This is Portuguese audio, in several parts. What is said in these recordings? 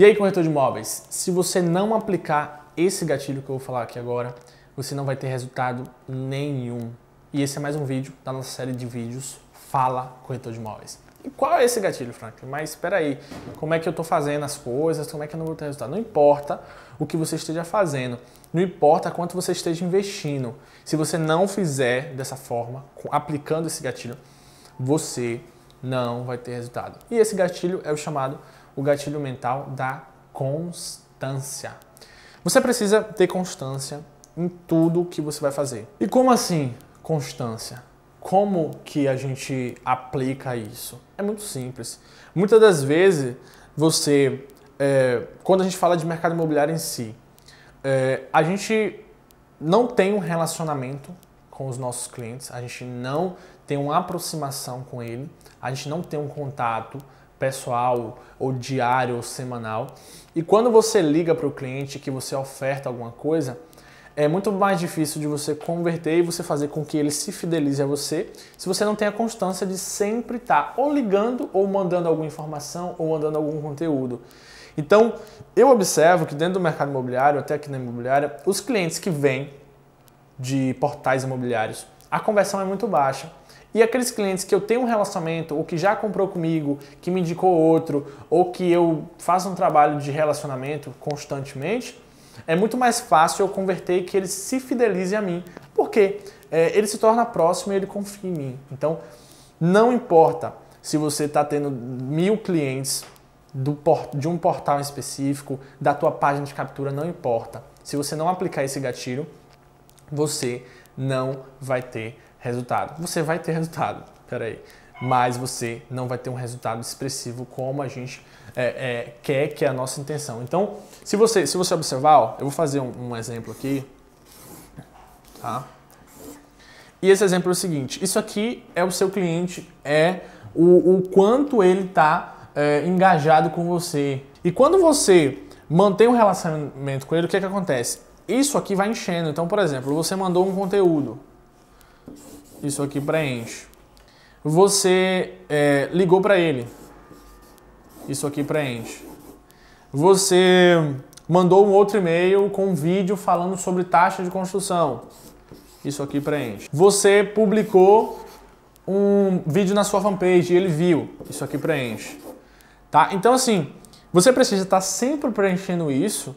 E aí, corretor de imóveis, se você não aplicar esse gatilho que eu vou falar aqui agora, você não vai ter resultado nenhum. E esse é mais um vídeo da nossa série de vídeos Fala Corretor de Imóveis. E qual é esse gatilho, Frank Mas espera aí, como é que eu estou fazendo as coisas? Como é que eu não vou ter resultado? Não importa o que você esteja fazendo, não importa quanto você esteja investindo. Se você não fizer dessa forma, aplicando esse gatilho, você não vai ter resultado. E esse gatilho é o chamado o gatilho mental da constância. Você precisa ter constância em tudo que você vai fazer. E como assim constância? Como que a gente aplica isso? É muito simples. Muitas das vezes você, é, quando a gente fala de mercado imobiliário em si, é, a gente não tem um relacionamento com os nossos clientes, a gente não tem uma aproximação com ele, a gente não tem um contato pessoal, ou diário, ou semanal. E quando você liga para o cliente que você oferta alguma coisa, é muito mais difícil de você converter e você fazer com que ele se fidelize a você se você não tem a constância de sempre estar tá ou ligando ou mandando alguma informação ou mandando algum conteúdo. Então, eu observo que dentro do mercado imobiliário, até aqui na imobiliária, os clientes que vêm de portais imobiliários, a conversão é muito baixa. E aqueles clientes que eu tenho um relacionamento, ou que já comprou comigo, que me indicou outro, ou que eu faço um trabalho de relacionamento constantemente, é muito mais fácil eu converter e que ele se fidelize a mim. porque é, ele se torna próximo e ele confia em mim. Então, não importa se você está tendo mil clientes do, de um portal específico, da tua página de captura, não importa. Se você não aplicar esse gatilho, você não vai ter resultado. Você vai ter resultado, peraí. Mas você não vai ter um resultado expressivo como a gente é, é, quer, que é a nossa intenção. Então, se você, se você observar, ó, eu vou fazer um, um exemplo aqui. Tá? E esse exemplo é o seguinte: isso aqui é o seu cliente, é o, o quanto ele está é, engajado com você. E quando você mantém um relacionamento com ele, o que, é que acontece? Isso aqui vai enchendo. Então, por exemplo, você mandou um conteúdo, isso aqui preenche. Você é, ligou para ele. Isso aqui preenche. Você mandou um outro e-mail com um vídeo falando sobre taxa de construção. Isso aqui preenche. Você publicou um vídeo na sua fanpage e ele viu. Isso aqui preenche. Tá? Então assim, você precisa estar sempre preenchendo isso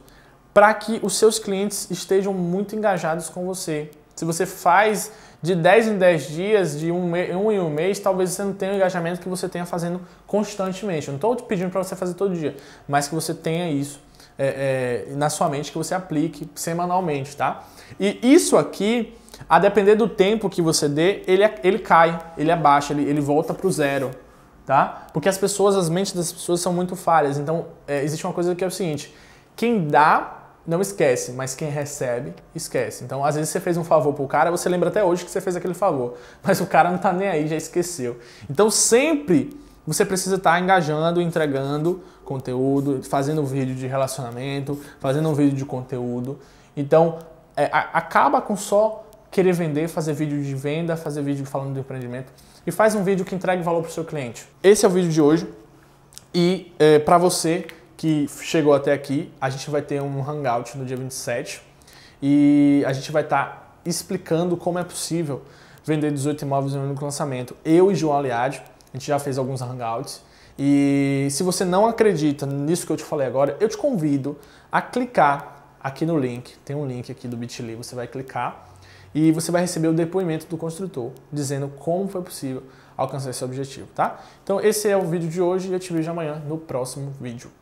para que os seus clientes estejam muito engajados com você, se você faz de 10 em 10 dias, de um, um em um mês, talvez você não tenha o engajamento que você tenha fazendo constantemente. Eu não estou te pedindo para você fazer todo dia, mas que você tenha isso é, é, na sua mente, que você aplique semanalmente, tá? E isso aqui, a depender do tempo que você dê, ele, é, ele cai, ele abaixa, ele, ele volta para o zero, tá? Porque as pessoas, as mentes das pessoas são muito falhas. Então, é, existe uma coisa que é o seguinte, quem dá não esquece, mas quem recebe, esquece. Então, às vezes você fez um favor pro cara, você lembra até hoje que você fez aquele favor, mas o cara não tá nem aí, já esqueceu. Então, sempre você precisa estar tá engajando, entregando conteúdo, fazendo um vídeo de relacionamento, fazendo um vídeo de conteúdo. Então, é, acaba com só querer vender, fazer vídeo de venda, fazer vídeo falando do empreendimento e faz um vídeo que entregue valor pro seu cliente. Esse é o vídeo de hoje e é, para você que chegou até aqui. A gente vai ter um hangout no dia 27 e a gente vai estar tá explicando como é possível vender 18 imóveis em um único lançamento. Eu e João Aliade, a gente já fez alguns hangouts. E se você não acredita nisso que eu te falei agora, eu te convido a clicar aqui no link. Tem um link aqui do Bitly, você vai clicar e você vai receber o depoimento do construtor dizendo como foi possível alcançar esse objetivo, tá? Então esse é o vídeo de hoje e eu te vejo amanhã no próximo vídeo.